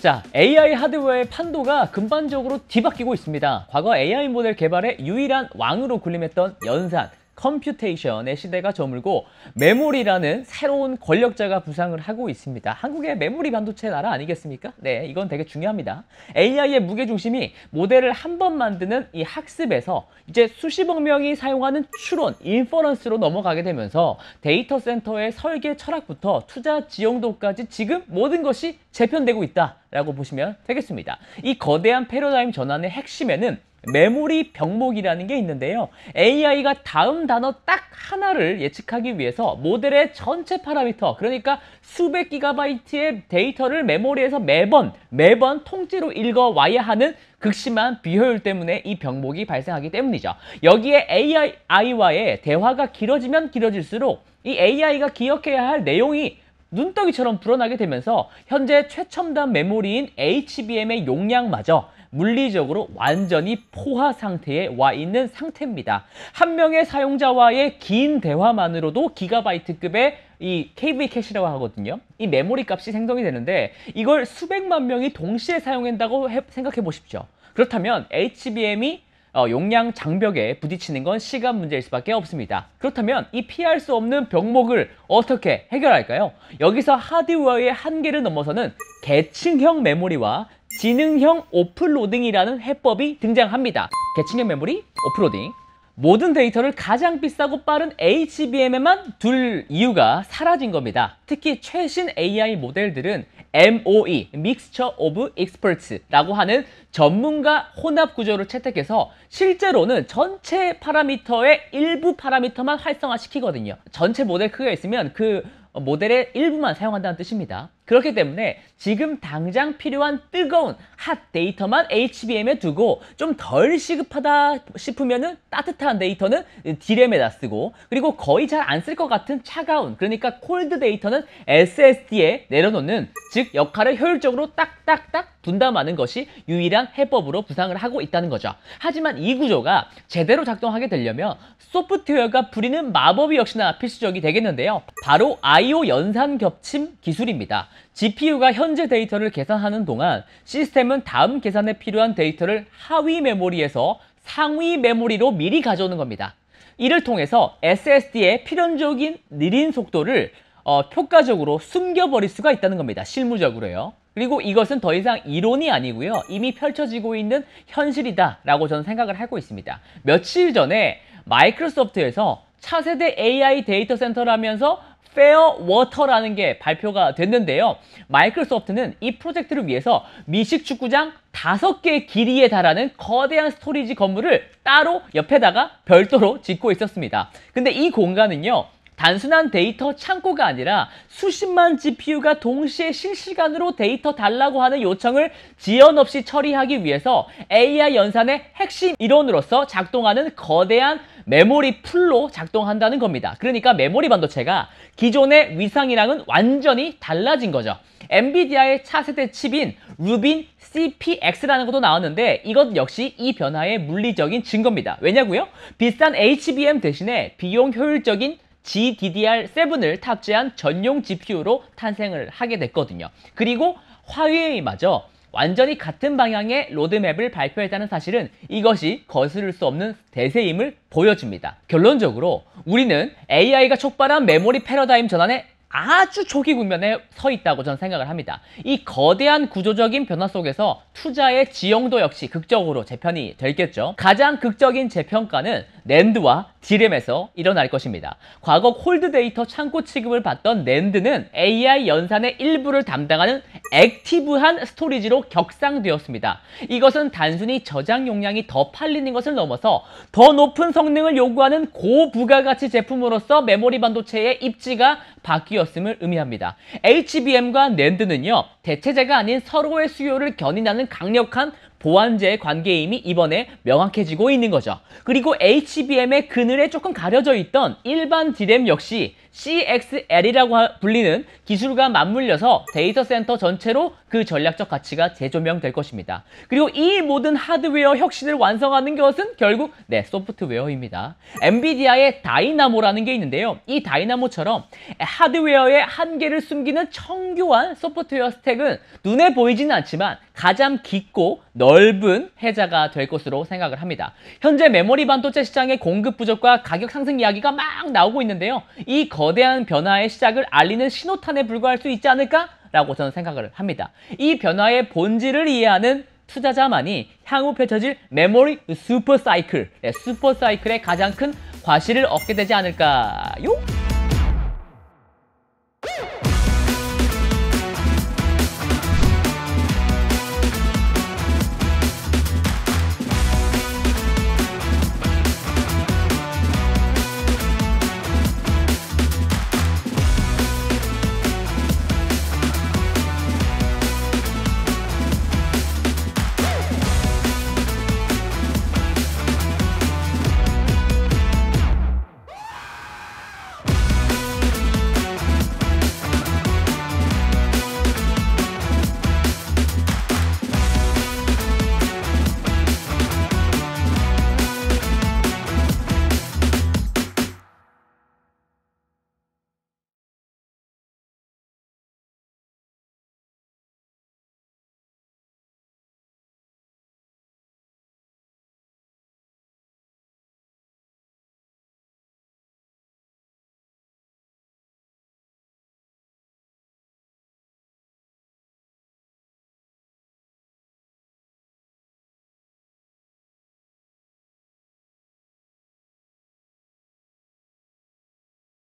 자, AI 하드웨어의 판도가 금반적으로 뒤바뀌고 있습니다. 과거 AI 모델 개발의 유일한 왕으로 군림했던 연산, 컴퓨테이션의 시대가 저물고 메모리라는 새로운 권력자가 부상을 하고 있습니다. 한국의 메모리 반도체 나라 아니겠습니까? 네, 이건 되게 중요합니다. AI의 무게중심이 모델을 한 번 만드는 이 학습에서 이제 수십억 명이 사용하는 추론, 인퍼런스로 넘어가게 되면서 데이터 센터의 설계 철학부터 투자 지형도까지 지금 모든 것이 재편되고 있다라고 보시면 되겠습니다. 이 거대한 패러다임 전환의 핵심에는 메모리 병목이라는 게 있는데요. AI가 다음 단어 딱 하나를 예측하기 위해서 모델의 전체 파라미터, 그러니까 수백 기가바이트의 데이터를 메모리에서 매번, 매번 통째로 읽어와야 하는 극심한 비효율 때문에 이 병목이 발생하기 때문이죠. 여기에 AI와의 대화가 길어지면 길어질수록 이 AI가 기억해야 할 내용이 눈덩이처럼 불어나게 되면서 현재 최첨단 메모리인 HBM의 용량마저 물리적으로 완전히 포화 상태에 와 있는 상태입니다. 한 명의 사용자와의 긴 대화만으로도 기가바이트급의 이 KV 캐시라고 하거든요. 이 메모리 값이 생성이 되는데 이걸 수백만 명이 동시에 사용한다고 생각해 보십시오. 그렇다면 HBM이 어, 용량 장벽에 부딪히는 건 시간 문제일 수밖에 없습니다. 그렇다면 이 피할 수 없는 병목을 어떻게 해결할까요? 여기서 하드웨어의 한계를 넘어서는 계층형 메모리와 지능형 오프로딩이라는 해법이 등장합니다. 계층형 메모리, 오프로딩. 모든 데이터를 가장 비싸고 빠른 HBM에만 둘 이유가 사라진 겁니다. 특히 최신 AI 모델들은 MOE, Mixture of Experts라고 하는 전문가 혼합 구조를 채택해서 실제로는 전체 파라미터의 일부 파라미터만 활성화시키거든요. 전체 모델 크기가 있으면 그 모델의 일부만 사용한다는 뜻입니다. 그렇기 때문에 지금 당장 필요한 뜨거운 핫 데이터만 HBM에 두고 좀 덜 시급하다 싶으면은 따뜻한 데이터는 D램에다 쓰고 그리고 거의 잘 안 쓸 것 같은 차가운 그러니까 콜드 데이터는 SSD에 내려놓는 즉 역할을 효율적으로 딱딱딱 분담하는 것이 유일한 해법으로 부상을 하고 있다는 거죠. 하지만 이 구조가 제대로 작동하게 되려면 소프트웨어가 부리는 마법이 역시나 필수적이 되겠는데요. 바로 IO 연산 겹침 기술입니다. GPU가 현재 데이터를 계산하는 동안 시스템은 다음 계산에 필요한 데이터를 하위 메모리에서 상위 메모리로 미리 가져오는 겁니다. 이를 통해서 SSD의 필연적인 느린 속도를 어, 효과적으로 숨겨버릴 수가 있다는 겁니다. 실무적으로요. 그리고 이것은 더 이상 이론이 아니고요. 이미 펼쳐지고 있는 현실이다라고 저는 생각을 하고 있습니다. 며칠 전에 마이크로소프트에서 차세대 AI 데이터 센터라면서 페어워터라는 게 발표가 됐는데요. 마이크로소프트는 이 프로젝트를 위해서 미식 축구장 5개 길이에 달하는 거대한 스토리지 건물을 따로 옆에다가 별도로 짓고 있었습니다. 근데 이 공간은요. 단순한 데이터 창고가 아니라 수십만 GPU가 동시에 실시간으로 데이터 달라고 하는 요청을 지연 없이 처리하기 위해서 AI 연산의 핵심 이론으로서 작동하는 거대한 메모리 풀로 작동한다는 겁니다. 그러니까 메모리 반도체가 기존의 위상이랑은 완전히 달라진 거죠. 엔비디아의 차세대 칩인 루빈 CPX라는 것도 나왔는데 이것 역시 이 변화의 물리적인 증거입니다. 왜냐고요? 비싼 HBM 대신에 비용 효율적인 GDDR7을 탑재한 전용 GPU로 탄생을 하게 됐거든요. 그리고 화웨이마저 완전히 같은 방향의 로드맵을 발표했다는 사실은 이것이 거스를 수 없는 대세임을 보여줍니다. 결론적으로 우리는 AI가 촉발한 메모리 패러다임 전환에 아주 초기 국면에 서 있다고 저는 생각을 합니다. 이 거대한 구조적인 변화 속에서 투자의 지형도 역시 극적으로 재편이 됐겠죠. 가장 극적인 재평가는 랜드와 디램에서 일어날 것입니다. 과거 콜드 데이터 창고 취급을 받던 랜드는 AI 연산의 일부를 담당하는 액티브한 스토리지로 격상되었습니다. 이것은 단순히 저장 용량이 더 팔리는 것을 넘어서 더 높은 성능을 요구하는 고부가가치 제품으로서 메모리 반도체의 입지가 바뀌었음을 의미합니다. HBM과 낸드는요 대체제가 아닌 서로의 수요를 견인하는 강력한 보완제의 관계임이 이번에 명확해지고 있는 거죠. 그리고 HBM의 그늘에 조금 가려져 있던 일반 d r 역시 CXL이라고 불리는 기술과 맞물려서 데이터 센터 전체로 그 전략적 가치가 재조명될 것입니다. 그리고 이 모든 하드웨어 혁신을 완성하는 것은 결국 네, 소프트웨어입니다. 엔비디아의 다이나모라는 게 있는데요. 이 다이나모처럼 하드웨어의 한계를 숨기는 청교한 소프트웨어 스택은 눈에 보이지는 않지만 가장 깊고 넓은 해자가 될 것으로 생각을 합니다. 현재 메모리 반도체 시장의 공급 부족과 가격 상승 이야기가 막 나오고 있는데요. 이 거대한 변화의 시작을 알리는 신호탄에 불과할 수 있지 않을까라고 저는 생각을 합니다. 이 변화의 본질을 이해하는 투자자만이 향후 펼쳐질 메모리 슈퍼 사이클, 네, 슈퍼 사이클의 가장 큰 과실을 얻게 되지 않을까요?